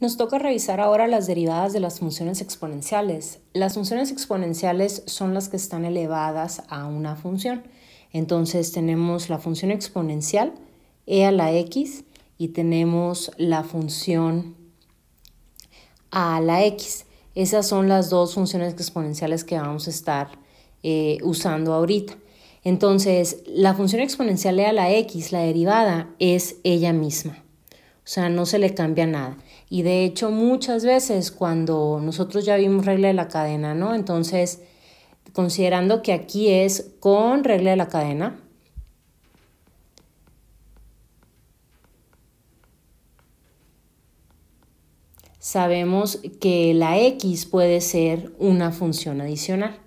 Nos toca revisar ahora las derivadas de las funciones exponenciales. Las funciones exponenciales son las que están elevadas a una función. Entonces tenemos la función exponencial e a la x y tenemos la función a, la x. Esas son las dos funciones exponenciales que vamos a estar eh, usando ahorita. Entonces la función exponencial e a la x, la derivada, es ella misma. O sea, no se le cambia nada. Y de hecho muchas veces cuando nosotros ya vimos regla de la cadena, ¿no? Entonces, considerando que aquí es con regla de la cadena, sabemos que la x puede ser una función adicional.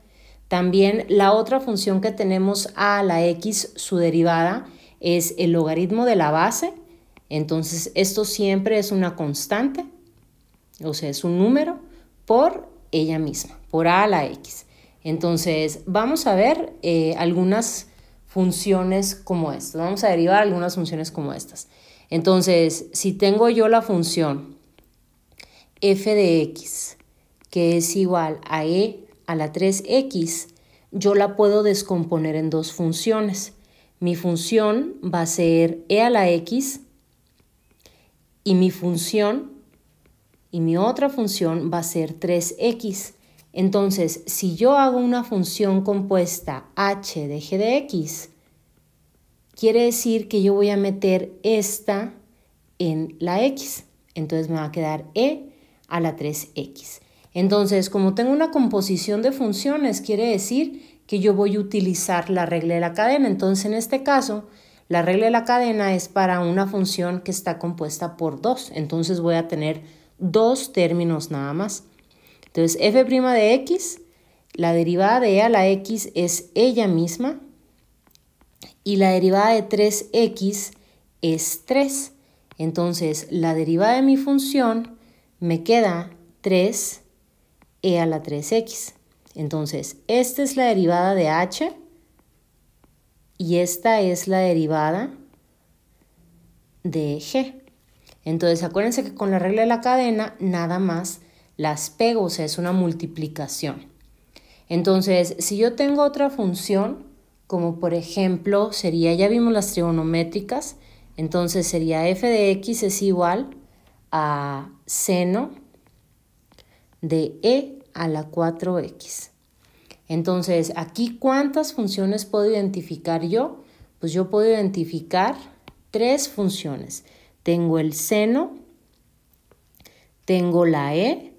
También la otra función que tenemos a la x, su derivada, es el logaritmo de la base entonces, esto siempre es una constante, o sea, es un número por ella misma, por A a la X. Entonces, vamos a ver eh, algunas funciones como estas, vamos a derivar algunas funciones como estas. Entonces, si tengo yo la función f de x, que es igual a e a la 3x, yo la puedo descomponer en dos funciones. Mi función va a ser e a la x y mi función y mi otra función va a ser 3x. Entonces, si yo hago una función compuesta h de g de x, quiere decir que yo voy a meter esta en la x. Entonces me va a quedar e a la 3x. Entonces, como tengo una composición de funciones, quiere decir que yo voy a utilizar la regla de la cadena. Entonces, en este caso, la regla de la cadena es para una función que está compuesta por 2, entonces voy a tener dos términos nada más. Entonces f' de x, la derivada de e a la x es ella misma y la derivada de 3x es 3. Entonces la derivada de mi función me queda 3 e a la 3x. Entonces esta es la derivada de h y esta es la derivada de G. Entonces acuérdense que con la regla de la cadena nada más las pego, o sea, es una multiplicación. Entonces, si yo tengo otra función, como por ejemplo sería, ya vimos las trigonométricas, entonces sería f de x es igual a seno de e a la 4x. Entonces, aquí cuántas funciones puedo identificar yo? Pues yo puedo identificar tres funciones. Tengo el seno, tengo la E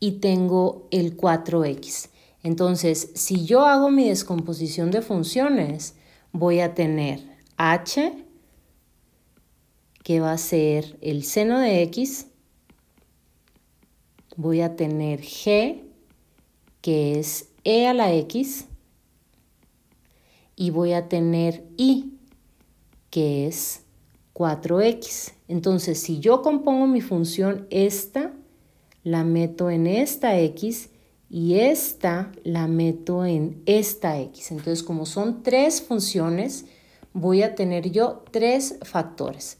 y tengo el 4X. Entonces, si yo hago mi descomposición de funciones, voy a tener H, que va a ser el seno de X, voy a tener G, que es e a la x y voy a tener y, que es 4x. Entonces, si yo compongo mi función esta, la meto en esta x y esta la meto en esta x. Entonces, como son tres funciones, voy a tener yo tres factores.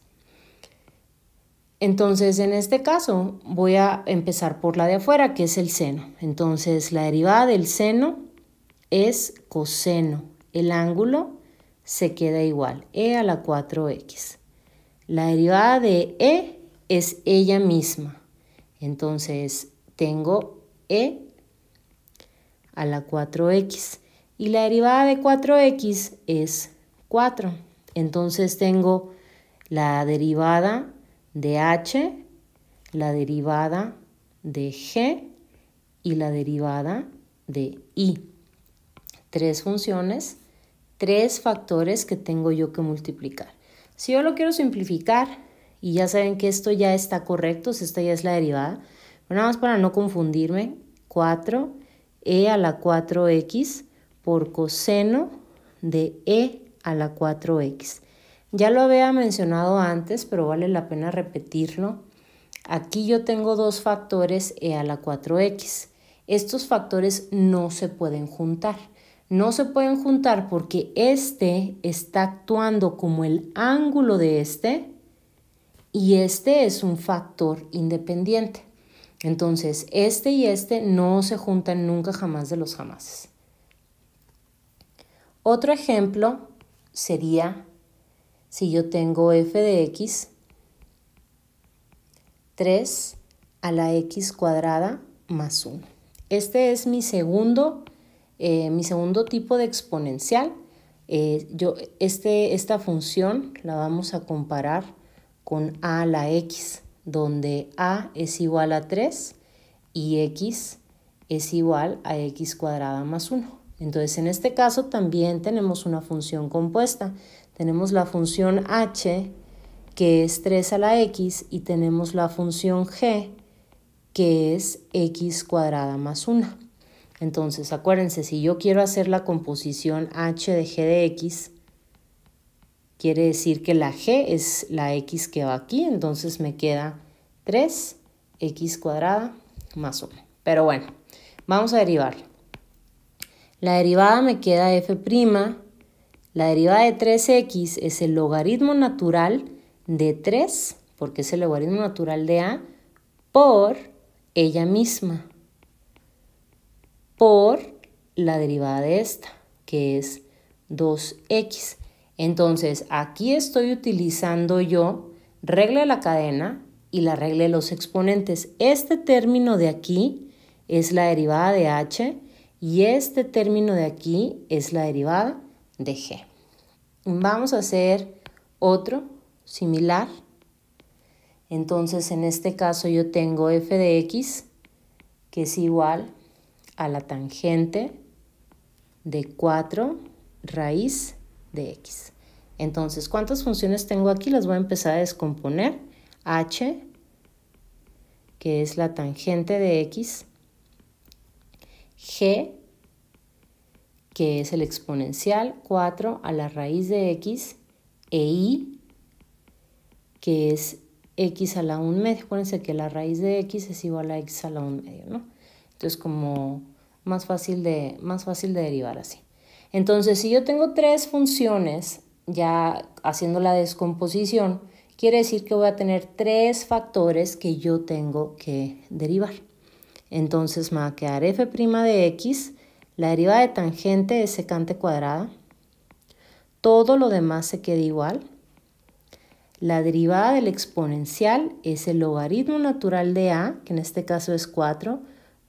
Entonces, en este caso, voy a empezar por la de afuera, que es el seno. Entonces, la derivada del seno es coseno. El ángulo se queda igual, e a la 4x. La derivada de e es ella misma. Entonces, tengo e a la 4x. Y la derivada de 4x es 4. Entonces, tengo la derivada de h, la derivada de g y la derivada de i. Tres funciones, tres factores que tengo yo que multiplicar. Si yo lo quiero simplificar, y ya saben que esto ya está correcto, si esta ya es la derivada, pero nada más para no confundirme, 4 e a la 4x por coseno de e a la 4x. Ya lo había mencionado antes, pero vale la pena repetirlo. Aquí yo tengo dos factores E a la 4X. Estos factores no se pueden juntar. No se pueden juntar porque este está actuando como el ángulo de este y este es un factor independiente. Entonces, este y este no se juntan nunca jamás de los jamáses. Otro ejemplo sería si yo tengo f de x, 3 a la x cuadrada más 1. Este es mi segundo, eh, mi segundo tipo de exponencial. Eh, este, esta función la vamos a comparar con a a la x, donde a es igual a 3 y x es igual a x cuadrada más 1. Entonces, en este caso también tenemos una función compuesta. Tenemos la función h, que es 3 a la x, y tenemos la función g, que es x cuadrada más 1. Entonces, acuérdense, si yo quiero hacer la composición h de g de x, quiere decir que la g es la x que va aquí, entonces me queda 3x cuadrada más 1. Pero bueno, vamos a derivar La derivada me queda f' La derivada de 3x es el logaritmo natural de 3, porque es el logaritmo natural de a, por ella misma, por la derivada de esta, que es 2x. Entonces, aquí estoy utilizando yo regla de la cadena y la regla de los exponentes. Este término de aquí es la derivada de h y este término de aquí es la derivada de g. Vamos a hacer otro similar. Entonces en este caso yo tengo f de x que es igual a la tangente de 4 raíz de x. Entonces, ¿cuántas funciones tengo aquí? Las voy a empezar a descomponer. h, que es la tangente de x. g, que es el exponencial 4 a la raíz de x, e i que es x a la 1 medio. Acuérdense que la raíz de x es igual a x a la 1 medio, ¿no? Entonces, como más fácil de, más fácil de derivar así. Entonces, si yo tengo tres funciones, ya haciendo la descomposición, quiere decir que voy a tener tres factores que yo tengo que derivar. Entonces me va a quedar f' de x la derivada de tangente es secante cuadrada. Todo lo demás se queda igual. La derivada del exponencial es el logaritmo natural de A, que en este caso es 4,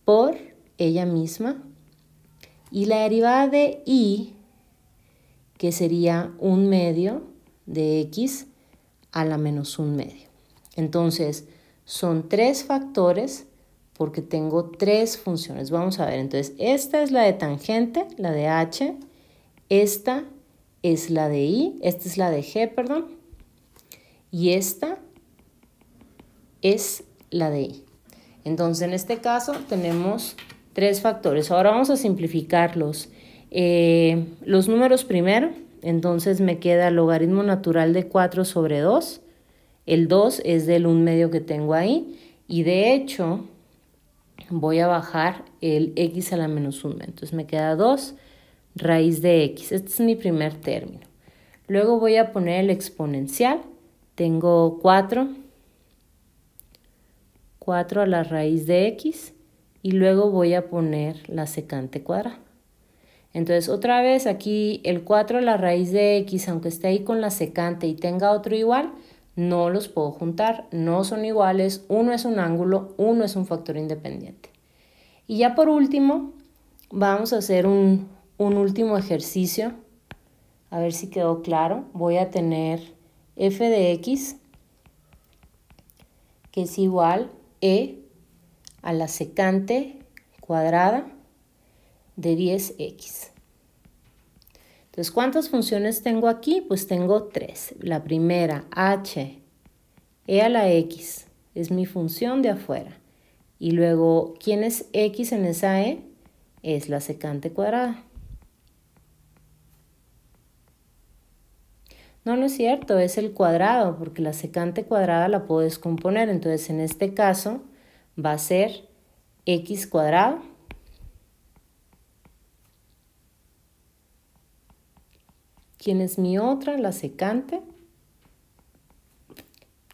por ella misma. Y la derivada de I, que sería un medio de X a la menos un medio. Entonces, son tres factores porque tengo tres funciones. Vamos a ver, entonces, esta es la de tangente, la de h, esta es la de i, esta es la de g, perdón, y esta es la de i. Entonces, en este caso tenemos tres factores. Ahora vamos a simplificarlos. Eh, los números primero, entonces me queda logaritmo natural de 4 sobre 2. El 2 es del 1 medio que tengo ahí. Y de hecho, voy a bajar el x a la menos 1. Entonces me queda 2 raíz de x. Este es mi primer término. Luego voy a poner el exponencial. Tengo 4. 4 a la raíz de x. Y luego voy a poner la secante cuadrada. Entonces otra vez aquí el 4 a la raíz de x, aunque esté ahí con la secante y tenga otro igual, no los puedo juntar, no son iguales, uno es un ángulo, uno es un factor independiente. Y ya por último, vamos a hacer un, último ejercicio, a ver si quedó claro. Voy a tener f de x, que es igual e a la secante cuadrada de 10x. Entonces, ¿cuántas funciones tengo aquí? Pues tengo tres. La primera, h, e a la x, es mi función de afuera. Y luego, ¿quién es x en esa e? Es la secante cuadrada. No, no es cierto, es el cuadrado, porque la secante cuadrada la puedo descomponer. Entonces, en este caso, va a ser x cuadrado ¿Quién es mi otra? La secante.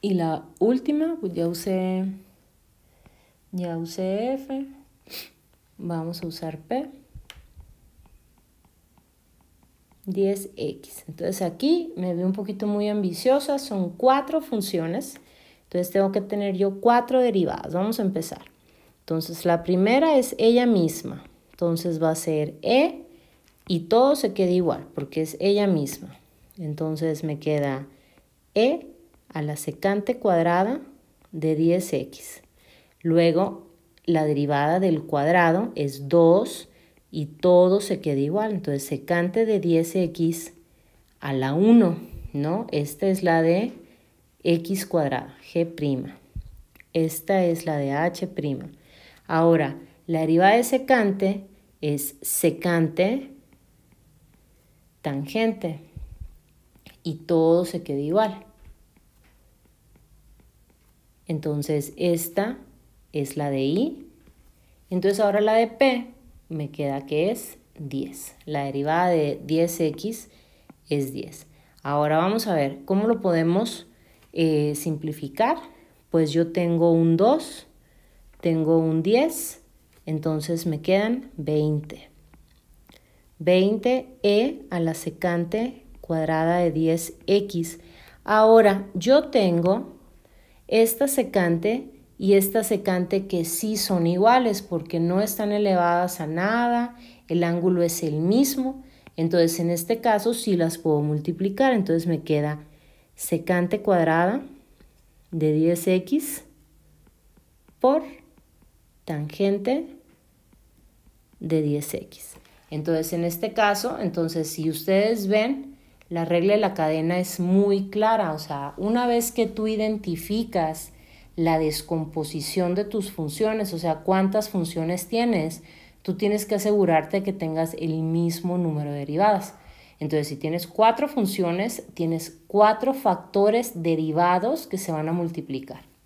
Y la última, pues ya usé, ya usé F. Vamos a usar P. 10x. Entonces aquí me veo un poquito muy ambiciosa, son cuatro funciones, entonces tengo que tener yo cuatro derivadas. Vamos a empezar. Entonces la primera es ella misma, entonces va a ser e y todo se queda igual porque es ella misma. Entonces me queda E a la secante cuadrada de 10x. Luego la derivada del cuadrado es 2 y todo se queda igual. Entonces secante de 10x a la 1, ¿no? Esta es la de x cuadrada, g'. Esta es la de h'. Ahora, la derivada de secante es secante tangente y todo se queda igual. Entonces esta es la de i. Entonces ahora la de p me queda que es 10. La derivada de 10x es 10. Ahora vamos a ver cómo lo podemos eh, simplificar. Pues yo tengo un 2, tengo un 10, entonces me quedan 20. 20e e a la secante cuadrada de 10x. Ahora, yo tengo esta secante y esta secante que sí son iguales porque no están elevadas a nada, el ángulo es el mismo, entonces en este caso sí las puedo multiplicar, entonces me queda secante cuadrada de 10x por tangente de 10x. Entonces, en este caso, entonces si ustedes ven, la regla de la cadena es muy clara, o sea, una vez que tú identificas la descomposición de tus funciones, o sea, cuántas funciones tienes, tú tienes que asegurarte que tengas el mismo número de derivadas. Entonces, si tienes cuatro funciones, tienes cuatro factores derivados que se van a multiplicar.